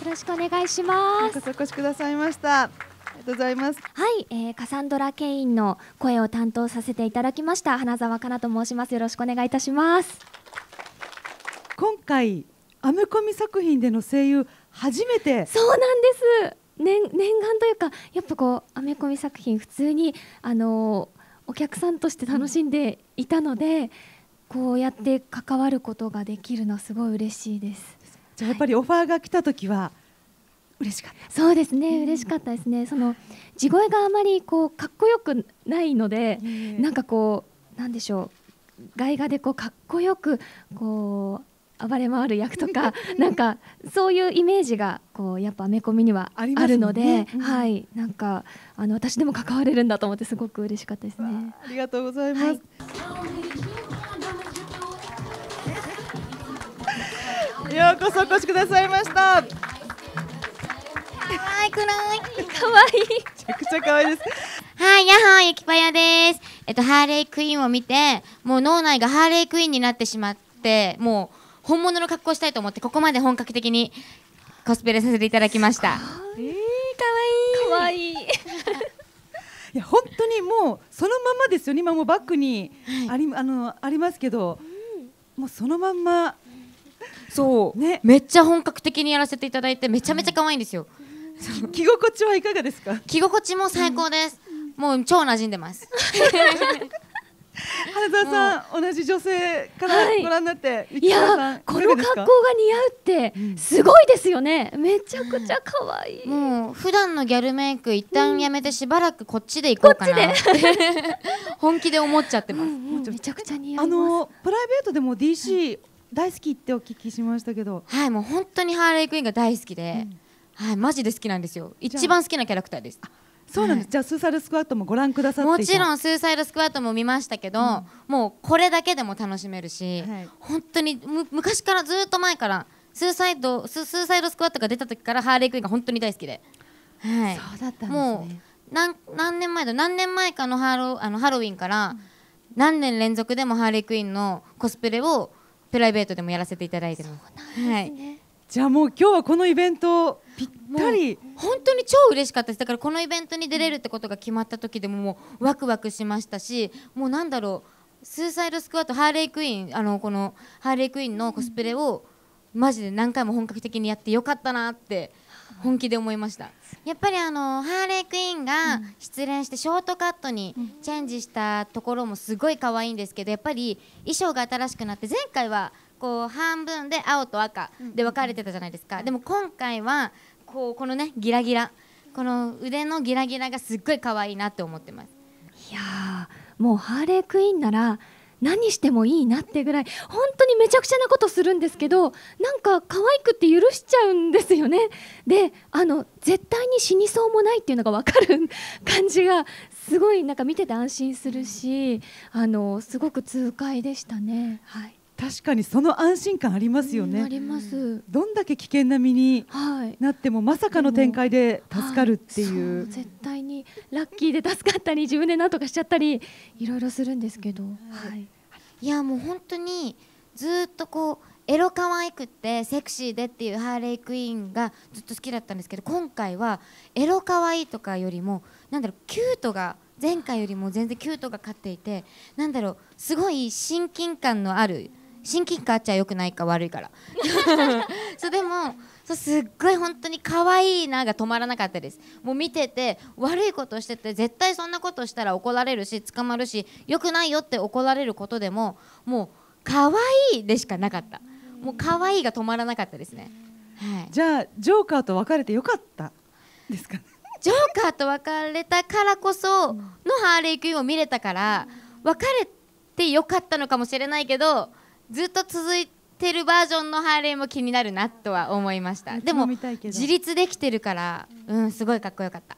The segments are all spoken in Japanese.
よろしくお願いします。お越しくださいました。ありがとうございます。はい、えー、カサンドラケインの声を担当させていただきました花澤香菜と申します。よろしくお願いいたします。今回アメコミ作品での声優初めて。そうなんです。念念願というかやっぱこうアメコミ作品普通にあのお客さんとして楽しんでいたので、こうやって関わることができるのはすごい嬉しいです。じゃあやっぱりオファーが来た時は嬉しかった、そうですね嬉しかったですねその地声があまりこうかっこよくないので、なんかこうなんでしょう外画でこうかっこよくこう暴れ回る役とかなんかそういうイメージがこうやっぱアメコミにはあるので、ねうん、はいなんかあの私でも関われるんだと思ってすごく嬉しかったですね。ありがとうございます。はいようこそお越しくださいました。可愛いくらい。可愛い。めちゃくちゃ可愛いです。はい、やっほー、ゆきぱやです。えっと、ハーレークイーンを見て、もう脳内がハーレークイーンになってしまって、もう本物の格好したいと思って、ここまで本格的にコスプレさせていただきました。えー、可愛い。可愛い。いや本当にもうそのままですよね今もバッグにありはい、あのありますけど、うん、もうそのまんまそう、ね、めっちゃ本格的にやらせていただいてめちゃめちゃ可愛いんですよ、はい、着心地はいかがですか着心地も最高です、うん、もう超馴染んでます原沢 さん同じ女性からご覧になって、はい、いやこの格好が似合うってすごいですよね、うん、めちゃくちゃ可愛い、うん、もう普段のギャルメイク一旦やめてしばらくこっちで行こうかな、うん、本気で思っちゃってます、うんうん、めちゃくちゃ似合いあのプライベートでも DC 大好きってお聞きしましたけどはいもう本当にハーレイクイーンが大好きで、うん、はいマジで好きなんですよ一番好きなキャラクターですそうなんです、はい、じゃあスーサイルスクワットもご覧くださってもちろんスーサイドスクワットも見ましたけど、うん、もうこれだけでも楽しめるし、はい、本当に昔からずっと前からスーサイドススーサイドスクワットが出た時からハーレイクイーンが本当に大好きで、はい、そうだったんです、ね、もう何何年前だ何年前かのハロあのハロウィンから、何年連続でもハーレイクイーンのコスプレをプライベートでもやらせていただいてます。はい。じゃあもう今日はこのイベントぴったり本当に超嬉しかったですだからこのイベントに出れるってことが決まった時でももうワクワクしましたしもうなんだろうスーサイドスクワットハーレークイーンあのこのハーレークイーンのコスプレをマジで何回も本格的にやってよかったなって本気で思いましたやっぱりあのハーレークイーンが失恋してショートカットにチェンジしたところもすごい可愛いんですけどやっぱり衣装が新しくなって前回はこう半分で青と赤で分かれてたじゃないですか、でも今回はこうこのねギラギラこの腕のギラギラがすっごい可愛いなって思ってますいやもうハーレークイーンなら何してもいいなってぐらい本当にめちゃくちゃなことするんですけどなんか可愛くって許しちゃうんですよねであの絶対に死にそうもないっていうのが分かる感じがすごいなんか見てて安心するしあのすごく痛快でしたねはい確かにその安心感ありますよね、うん、ありますどんだけ危険な身になっても、まさかの展開で助かるっていうう絶対にラッキーで助かったり自分で何とかしちゃったりいろいろするんですけど、はい、いやもう本当にずっとこうエロ可愛くてセクシーでっていうハーレイクイーンがずっと好きだったんですけど今回はエロ可愛いとかよりもなんだろうキュートが前回よりも全然キュートが勝っていてなんだろうすごい親近感のある親近感あっちゃよくないか悪いから そうでもそうすっごい本当に可愛いなが止まらなかったですもう見てて悪いことしてて絶対そんなことしたら怒られるし捕まるしよくないよって怒られることでももう可愛いでしかなかったもう可愛いが止まらなかったですね、はい、じゃあジョーカーと別れてよかったですかねジョーカーと別れたからこそのハーレークイーンを見れたから別れてよかったのかもしれないけどずっと続いてるバージョンのハーレーも気になるなとは思いましたでも自立できてるからうんすごいかっこよかった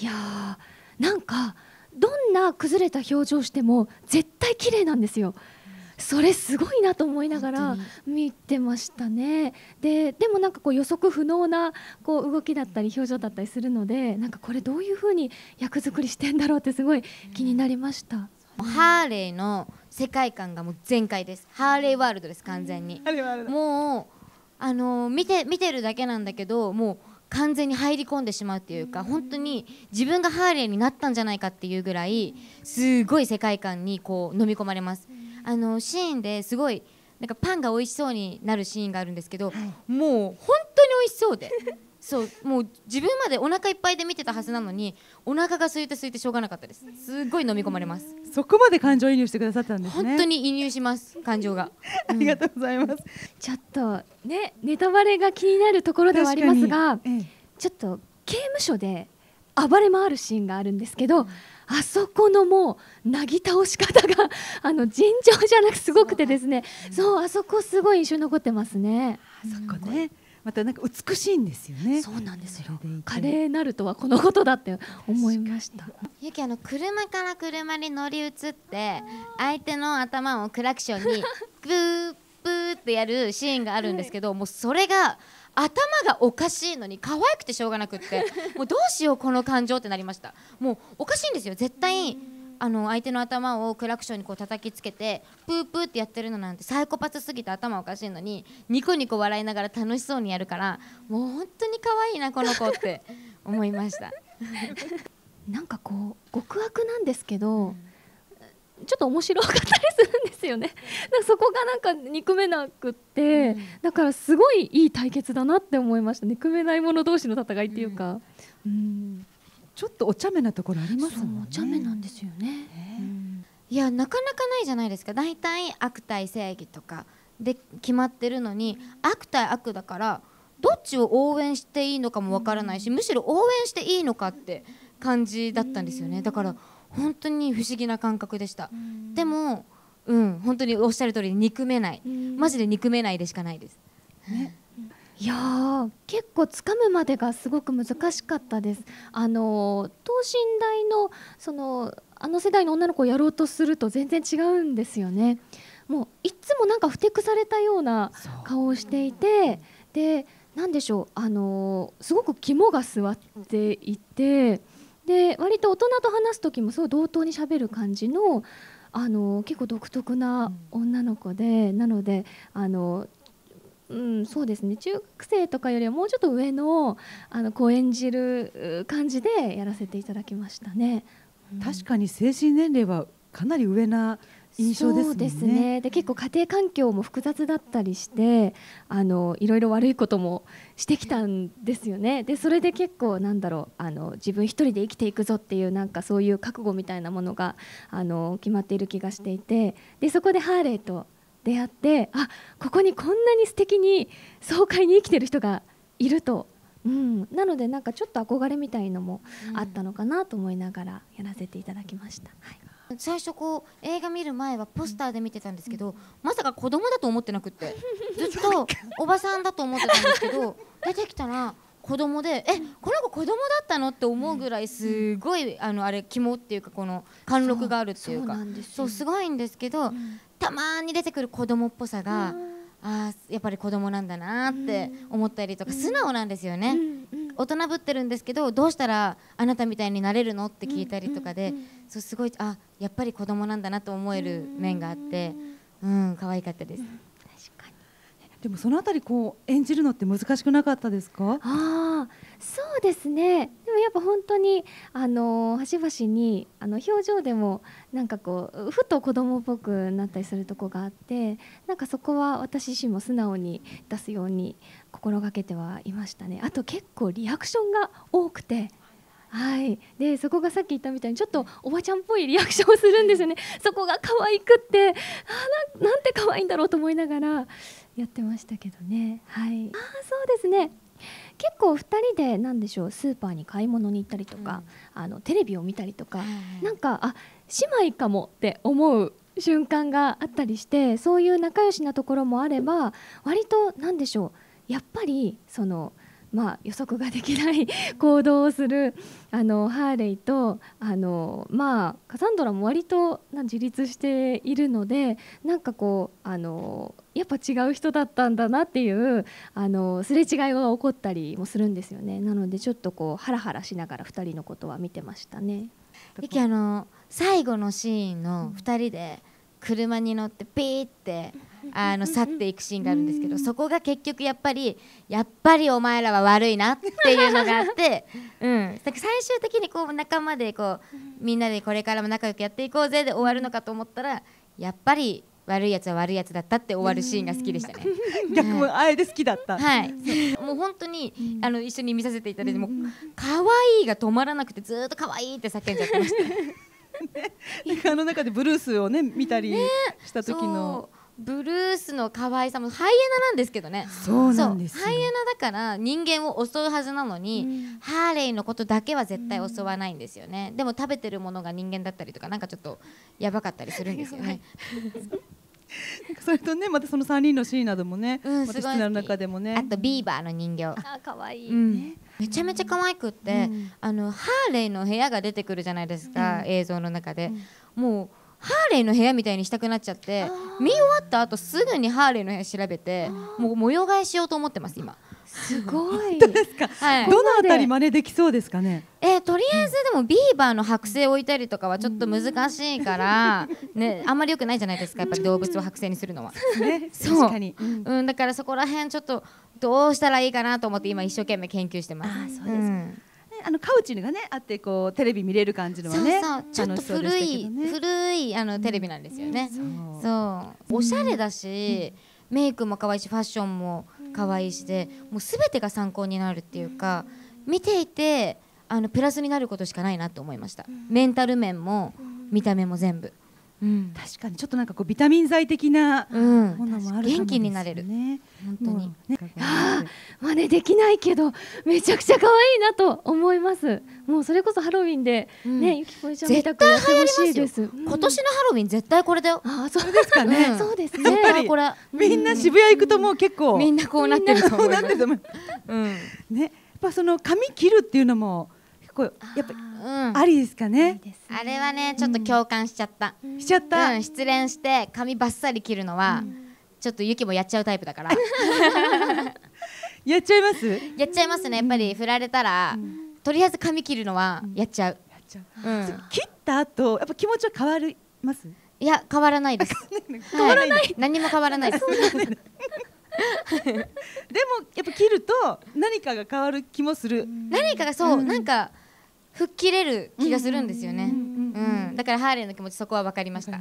いやなんかどんな崩れた表情しても絶対綺麗なんですよそれすごいなと思いながら見てましたねででもなんかこう予測不能なこう動きだったり表情だったりするのでなんかこれどういうふうに役作りしてんだろうってすごい気になりました、ハーレーの世界観がもう全開ですハーレーワールドです完全にもうあのー、見て見てるだけなんだけどもう完全に入り込んでしまうっていうか本当に自分がハーレーになったんじゃないかっていうぐらいすごい世界観にこう飲み込まれますあのー、シーンですごいなんかパンが美味しそうになるシーンがあるんですけど、もう本当に美味しそうでそうもう自分までお腹いっぱいで見てたはずなのにお腹が空いて空いてしょうがなかったですすごい飲み込まれますそこまで感情移入してくださったんですね本当に移入します感情が、うん、ありがとうございますちょっとねネタバレが気になるところではありますが、ええ、ちょっと刑務所で暴れ回るシーンがあるんですけど、あそこのもうなぎ倒し方が あの尋常じゃなくすごくてですねそう、うん、あそこすごい印象に残ってますねあそこね、うんまたなんか美しいんですよねそうなんですよ華麗なるとはこのことだって思いましたゆきあの車から車に乗り移って相手の頭をクラクションに ブーブーってやるシーンがあるんですけど、もうそれが頭がおかしいのに可愛くてしょうがなくってもうどうしようこの感情ってなりましたもうおかしいんですよ絶対あの相手の頭をクラクションにこう叩きつけてプープーってやってるのなんてサイコパスすぎて頭おかしいのにニコニコ笑いながら楽しそうにやるからもう本当に可愛いなこの子って 思いました なんかこう極悪なんですけど、うん、ちょっと面白かったりするんですよねだかそこがなんか憎めなくって、うん、だからすごいいい対決だなって思いました憎めない者同士の戦いっていうか。うん、うんちょっとお茶目なところありますもんねお茶目なんですよね、えーうん、いやなかなかないじゃないですか大体悪対正義とかで決まってるのに悪対悪だからどっちを応援していいのかもわからないしむしろ応援していいのかって感じだったんですよねだから本当に不思議な感覚でしたでもうん本当におっしゃる通り憎めないマジで憎めないでしかないです、ねいや結構つかむまでがすごく難しかったです。あの等身大のそのあの世代の女の子をやろうとすると全然違うんですよね。もういつもなんかふてくされたような顔をしていてで何でしょうあのすごく肝が据わっていてで割と大人と話す時もすごい同等にしゃべる感じのあの結構独特な女の子で、なのであのうん、そうですね中学生とかよりはもうちょっと上のあのこ演じる感じでやらせていただきましたね。うん、確かに精神年齢はかなり上な印象ですね。ですねで結構家庭環境も複雑だったりしてあのいろいろ悪いこともしてきたんですよね。でそれで結構なんだろうあの自分一人で生きていくぞっていうなんかそういう覚悟みたいなものがあの決まっている気がしていてでそこでハーレーと出会ってあここにこんなに素敵に爽快に生きてる人がいると、うん、なのでなんかちょっと憧れみたいのもあったのかなと思いながらやらせていただきました。はい最初こう映画見る前はポスターで見てたんですけど、うん、まさか子供だと思ってなくて ずっとおばさんだと思ってたんですけど出てきたら子供でえこの子子供だったのって思うぐらいすごい、うん、あのあれ肝っていうかこの貫禄があるっていうかそうすごいんですけど、うん、たまに出てくる子供っぽさが、あやっぱり子供なんだなって思ったりとか、素直なんですよね、大人ぶってるんですけどどうしたらあなたみたいになれるのって聞いたりとかで、そうすごいあやっぱり子供なんだなと思える面があって、うん可愛かったです。でもそのあたりこう演じるのって難しくなかったですかあそうですねでもやっぱ本当にあの端々にあの表情でもなんかこうふと子供っぽくなったりするとこがあってなんかそこは私自身も素直に出すように心がけてはいましたねあと結構リアクションが多くて。はい、でそこがさっき言ったみたいにちょっとおばちゃんっぽいリアクションをするんですよね、そこが可愛くってあななんて可愛いんだろうと思いながらやってましたけどねはいあそうですね結構2人で何でしょうスーパーに買い物に行ったりとか、うん、あのテレビを見たりとか、はなんかあ姉妹かもって思う瞬間があったりしてそういう仲良しなところもあれば割と何でしょうやっぱりその。まあ、予測ができない 行動をするあのハーレイとあの、まあ、カサンドラも割と自立しているのでなんかこうあのやっぱ違う人だったんだなっていうあのすれ違いが起こったりもするんですよねなのでちょっとこうハラハラしながら2人のことは見てましたね。ゆあの最後のシーンの2人で車に乗ってピーってあの去っていくシーンがあるんですけどそこが結局やっぱりやっぱりお前らは悪いなっていうのがあって、うん、だから最終的にこう仲間でこうみんなでこれからも仲良くやっていこうぜで終わるのかと思ったらやっぱり悪いやつは悪いやつだったって終わるシーンが好きでしたね。逆もあえて好きだった。はい。もう本当に、あの一緒に見させていただいて、も可愛いが止まらなくてずっと可愛いって叫んじゃってました。あの中でブルースをね見たりした時の。ブルースの可愛さもハイエナなんですけどねそうハイエナだから人間を襲うはずなのに、うん、ハーレイのことだけは絶対襲わないんですよね、うん、でも食べてるものが人間だったりとかなんかちょっとやばかったりするんですよね。それとねまたその3人のシーンなどもね、うん、私の中でもねあとビーバーの人形あい、うん、めちゃめちゃ可愛くって、うん、あのハーレーの部屋が出てくるじゃないですか、うん、映像の中で、もうハーレーの部屋みたいにしたくなっちゃって見終わった後すぐにハーレーの部屋調べてもう模様替えしようと思ってます今すごい。はい、どのあたり真似できそうですかね。えー、とりあえずでもビーバーの剥製置いたりとかはちょっと難しいから、ね、あんまり良くないじゃないですかやっぱり動物を剥製にするのは。ね、確かに。うん、だからそこら辺ちょっとどうしたらいいかなと思って今一生懸命研究してます。あそうです、うんあのカウチがねあってこうテレビ見れる感じのはねちょっと古い、ね、古いあのテレビなんですよね、うん、そうおしゃれだし、うん、メイクも可愛いしファッションも可愛いしでもう全てが参考になるっていうか見ていてあのプラスになることしかないなと思いましたメンタル面も見た目も全部。うん、確かにちょっとなんかこうビタミン剤的なものもある、ねうん、元気になれるね本当に、ね、あ真似できないけどめちゃくちゃ可愛いなと思いますもうそれこそハロウィンでね、うん、ゆきこちゃんたくやってほしいです、うん、今年のハロウィン絶対これだよあそうですかね、そうですねこれみんな渋谷行くともう結構みんなこうなってると思います うん、ねやっぱその髪切るっていうのもこうやっぱりありですかねあれはねちょっと共感しちゃった、しちゃった、うん、失恋して髪バッサリ切るのは、ちょっとゆきもやっちゃうタイプだから やっちゃいますやっちゃいますねやっぱり振られたら、とりあえず髪切るのはやっちゃう、うん、切った後やっぱ気持ちは変わりますいや変わらないです変わらない、はい、何も変わらないですでもやっぱ切ると何かが変わる気もする何かがそう、うん、なんか吹っ切れる気がするんですよね。うん、だからハーレーの気持ちそこは分かりました。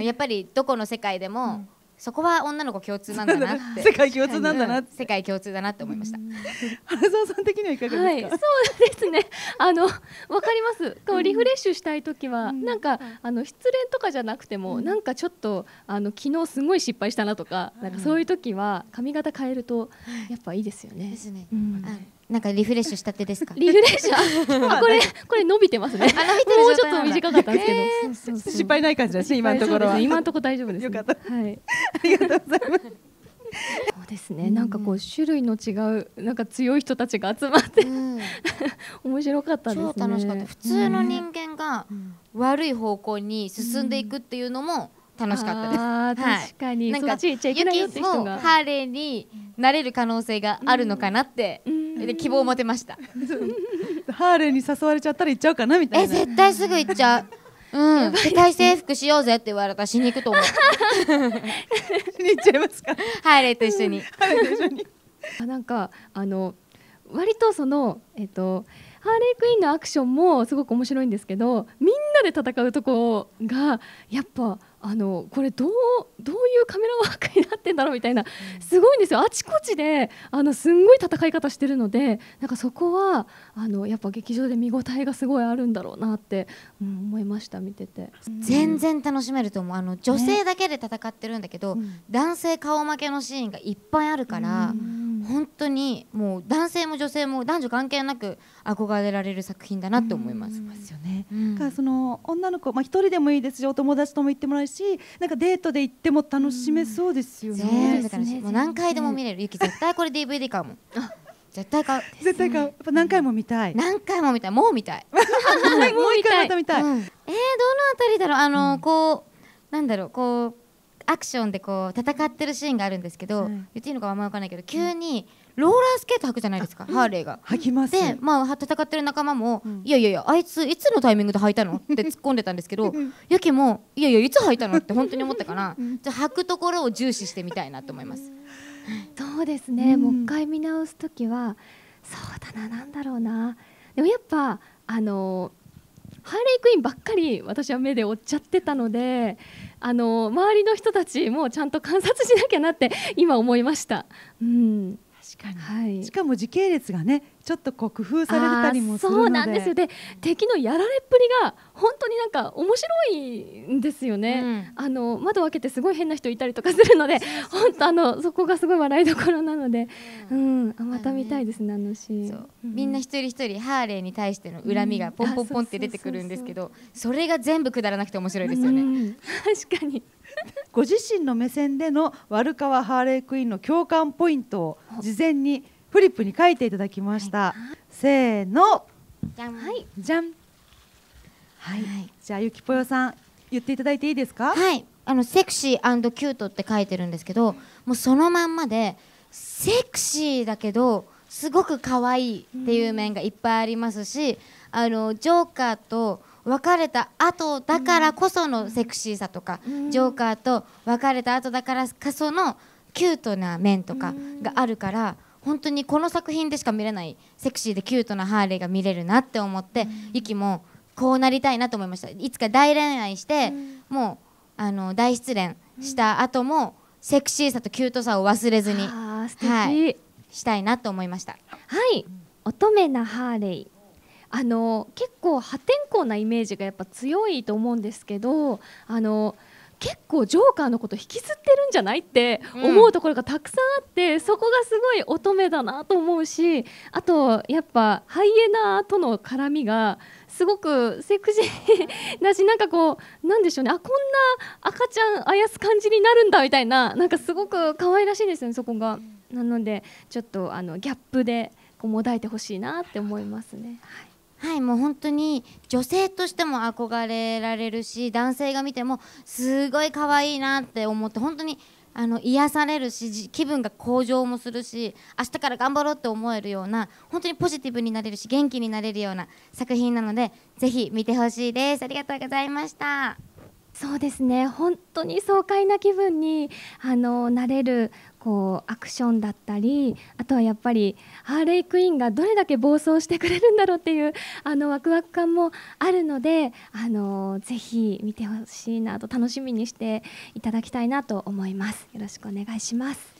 やっぱりどこの世界でも、そこは女の子共通なんだなって 世界共通なんだな、うん、世界共通だなって思いました原沢さん的にはいかがですか、はい、そうですねあのわかりますこうリフレッシュしたい時は、うん、なんかあの失恋とかじゃなくても、うん、なんかちょっとあの昨日すごい失敗したなとか、うん、なんかそういう時は髪型変えるとやっぱいいですよね、ですね、はいなんかリフレッシュしたてですか。リフレッシュ。これ、これ伸びてますね。伸びてもうちょっと短かったんですけど。失敗ない感じですね。今のところは。今のところ大丈夫です。よかった。はい。ありがとうございます。そうですね。なんかこう種類の違う、なんか強い人たちが集まって。面白かったです楽しかった。普通の人間が悪い方向に進んでいくっていうのも。楽しかったです。確かに、なんか、ユキもハーレーになれる可能性があるのかなって。で希望を持てました ハーレーに誘われちゃったら行っちゃうかなみたいなえ絶対すぐ行っちゃううん、世界征服しようぜって言われたらしに行くと思う。に行っちゃいますかハーレーと一緒に。ハーレーと一緒にあなんかあの割とそのえっとハーレークイーンのアクションもすごく面白いんですけどみんなで戦うとこがやっぱあのこれどうどういうカメラワークになってんだろうみたいなすごいんですよあちこちであのすんごい戦い方してるのでなんかそこはあのやっぱ劇場で見応えがすごいあるんだろうなって、うん、思いました見てて全然楽しめると思うあの女性だけで戦ってるんだけど、ね、男性顔負けのシーンがいっぱいあるから、本当にもう男性も女性も男女関係なく憧れられる作品だなって思います。うん、ますよね、うん、その女の子まあ一人でもいいですしお友達とも言ってもらうしなんかデートで行っても楽しめそうですよね。もう何回でも見れる、ゆき絶対これ DVD 買うもん。絶対買う絶対買うやっぱ何回も見たい何回も見たいもう見たい もう一回また見たい、ええどのあたりだろうあの、こうなんだろうこうアクションでこう戦ってるシーンがあるんですけど、言っていいのかあんまわからないけど急に、ローラースケート履くじゃないですかハーレーが履きますでまあ戦ってる仲間も、うん、いやいやいやあいついつのタイミングで履いたのって突っ込んでたんですけどやけもいやいやいつ履いたのって本当に思ったからじゃ履くところを重視してみたいなと思いますそうですね、うん、もう一回見直す時はそうだななんだろうなでもやっぱあのハーレークイーンばっかり私は目で追っちゃってたのであの周りの人たちもちゃんと観察しなきゃなって今思いました。うん確かに、はい、しかも時系列がねちょっとこう工夫されたりもするそうなんですよで敵のやられっぷりが本当になんか面白いんですよね、うん、あの窓を開けてすごい変な人いたりとかするので本当あのそこがすごい笑いどころなので、うん、うん、また見たいですねあのシーン、うん、みんな一人一人ハーレーに対しての恨みがポンポンポンって出てくるんですけどそれが全部くだらなくて面白いですよね、確かに ご自身の目線でのワルカワハーレークイーンの共感ポイントを事前にフリップに書いていただきました、はい、せーのじゃんはいじゃんはい、じゃあゆきぽよさん言っていただいていいですかはいあのセクシーキュートって書いてるんですけどもうそのまんまでセクシーだけどすごく可愛いっていう面がいっぱいありますし、あのジョーカーと別れた後だからこそのセクシーさとか、ジョーカーと別れた後だからこそのキュートな面とかがあるから、本当にこの作品でしか見れないセクシーでキュートなハーレーが見れるなって思って、ユキもこうなりたいなと思いましたいつか大恋愛して、もうあの大失恋した後も、セクシーさとキュートさを忘れずに、はい、したいなと思いました。はい乙女なハーレーあの結構破天荒なイメージがやっぱ強いと思うんですけどあの結構ジョーカーのこと引きずってるんじゃないって思うところがたくさんあって、うん、そこがすごい乙女だなと思うしあとやっぱハイエナとの絡みがすごくセクシーだしなんかこうなんでしょうねあこんな赤ちゃんあやす感じになるんだみたいななんかすごく可愛らしいんですよねそこが。なのでちょっとあのギャップでこうもだえてほしいなって思いますね。はいはいもう本当に女性としても憧れられるし男性が見てもすごい可愛いなって思って本当にあの癒されるし気分が向上もするし明日から頑張ろうって思えるような本当にポジティブになれるし元気になれるような作品なのでぜひ見てほしいですありがとうございましたそうですね本当に爽快な気分にあのなれるこうアクションだったりあとはやっぱりハーレイクイーンがどれだけ暴走してくれるんだろうっていうあのワクワク感もあるのであのぜひ見てほしいなと楽しみにしていただきたいなと思います。よろしくお願いします